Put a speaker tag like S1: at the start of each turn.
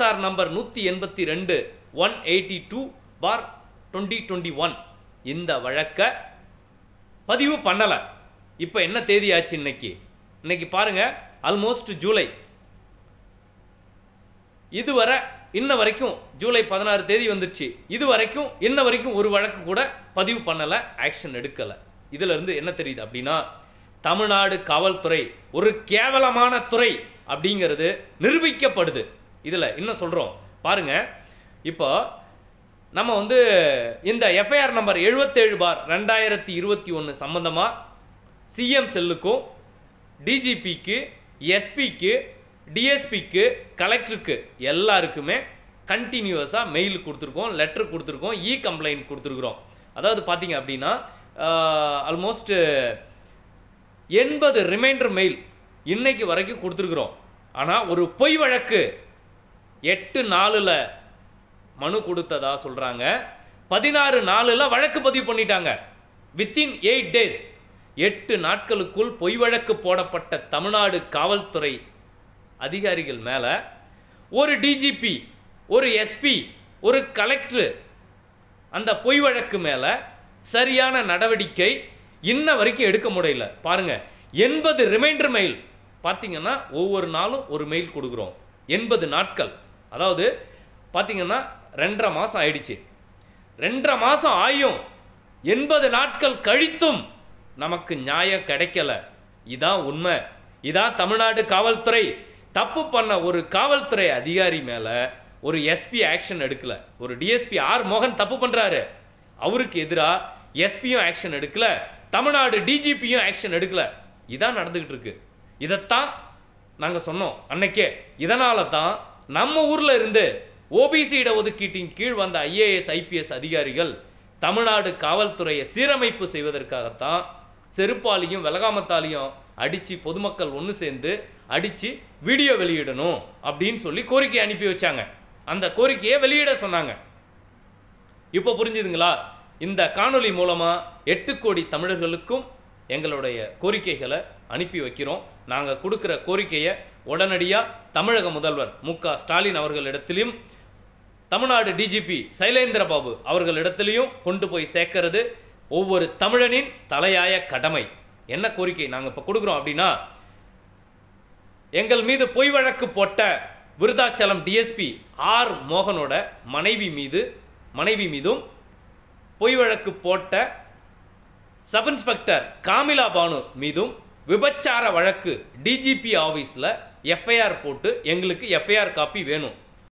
S1: ISR number நூற்றி எண்பத்தி ரெண்டு one eighty two four twenty twenty one இந்த வழக்கை பதிவு பண்ணலை இப்போ என்ன தேதி ஆச்சு இன்னைக்கு இன்னைக்கு பாருங்கள் ஆல்மோஸ்ட் ஜூலை இதுவரை இன்ன வரைக்கும் ஜூலை பதினாறு தேதி வந்துடுச்சு இது வரைக்கும் இன்ன வரைக்கும் ஒரு வழக்கு கூட பதிவு பண்ணலை ஆக்ஷன் எடுக்கலை இதிலிருந்து என்ன தெரியுது அப்படின்னா தமிழ்நாடு காவல்துறை ஒரு கேவலமான துறை அப்படிங்கிறது நிரூபிக்கப்படுது இதில் இன்னும் சொல்கிறோம் பாருங்கள் இப்போ நம்ம வந்து இந்த எஃப்ஐஆர் நம்பர் எழுபத்தேழு பார் ரெண்டாயிரத்தி இருபத்தி ஒன்று சம்மந்தமாக சிஎம் செல்லுக்கும் டிஜிபிக்கு எஸ்பிக்கு டிஎஸ்பிக்கு கலெக்டருக்கு எல்லாருக்குமே கண்டினியூவஸாக மெயில் கொடுத்துருக்கோம் லெட்ரு கொடுத்துருக்கோம் இ கம்ப்ளைண்ட் கொடுத்துருக்குறோம் அதாவது பார்த்தீங்க அப்படின்னா ஆல்மோஸ்ட்டு எண்பது ரிமைண்டர் மெயில் இன்னைக்கு வரைக்கும் கொடுத்துருக்குறோம் ஆனால் ஒரு பொய் வழக்கு எட்டு நாளில் மனு கொடுத்ததா சொல்கிறாங்க பதினாறு நாளில் வழக்கு பதிவு பண்ணிட்டாங்க வித்தின் எயிட் டேஸ் எட்டு நாட்களுக்குள் பொய் வழக்கு போடப்பட்ட தமிழ்நாடு காவல்துறை அதிகாரிகள் மேலே ஒரு டிஜிபி ஒரு எஸ்பி ஒரு கலெக்டரு அந்த பொய் வழக்கு மேலே சரியான நடவடிக்கை இன்ன வரைக்கும் எடுக்க முடியல பாருங்க எண்பது ரிமைண்டர் மெயில் பார்த்தீங்கன்னா ஒவ்வொரு நாளும் ஒரு மெயில் கொடுக்குறோம் எண்பது நாட்கள் அதாவது பார்த்திங்கன்னா ரெண்டரை மாதம் ஆயிடுச்சு ரெண்டரை மாதம் ஆயும் எண்பது நாட்கள் கழித்தும் நமக்கு நியாயம் கிடைக்கல இதான் உண்மை இதான் தமிழ்நாடு காவல்துறை தப்பு பண்ண ஒரு காவல்துறை அதிகாரி மேலே ஒரு எஸ்பி ஆக்ஷன் எடுக்கல ஒரு டிஎஸ்பி ஆர் மோகன் தப்பு பண்ணுறாரு அவருக்கு எதிராக எஸ்பியும் ஆக்ஷன் எடுக்கல தமிழ்நாடு டிஜிபியும் ஆக்ஷன் எடுக்கல இதான் நடந்துக்கிட்டு இருக்கு இதைத்தான் நாங்கள் சொன்னோம் அன்னைக்கே இதனால தான் நம்ம ஊரில் இருந்து ஓபிசி இடஒதுக்கீட்டின் கீழ் வந்த ஐஏஎஸ் ஐபிஎஸ் அதிகாரிகள் தமிழ்நாடு காவல்துறையை சீரமைப்பு செய்வதற்காகத்தான் செருப்பாலையும் விலகாமத்தாலையும் அடித்து பொதுமக்கள் ஒன்று சேர்ந்து அடித்து வீடியோ வெளியிடணும் அப்படின்னு சொல்லி கோரிக்கை அனுப்பி வச்சாங்க அந்த கோரிக்கையை வெளியிட சொன்னாங்க இப்போ புரிஞ்சுதுங்களா இந்த காணொலி மூலமாக எட்டு கோடி தமிழர்களுக்கும் எங்களுடைய கோரிக்கைகளை அனுப்பி வைக்கிறோம் நாங்கள் கொடுக்குற கோரிக்கையை உடனடியாக தமிழக முதல்வர் மு க ஸ்டாலின் அவர்களிடத்திலையும் தமிழ்நாடு டிஜிபி சைலேந்திர பாபு அவர்களிடத்திலையும் கொண்டு போய் சேர்க்கறது ஒவ்வொரு தமிழனின் தலையாய கடமை என்ன கோரிக்கை நாங்கள் இப்போ கொடுக்குறோம் அப்படின்னா எங்கள் மீது பொய் வழக்கு போட்ட விருதாச்சலம் டிஎஸ்பி ஆர் மோகனோட மனைவி மீது மனைவி மீதும் பொய் வழக்கு போட்ட சப் இன்ஸ்பெக்டர் காமிலா பானு மீதும் விபச்சார வழக்கு டிஜிபி ஆஃபீஸில் எஃப்ஐஆர் போட்டு எங்களுக்கு எஃப்ஐஆர் காப்பி வேணும்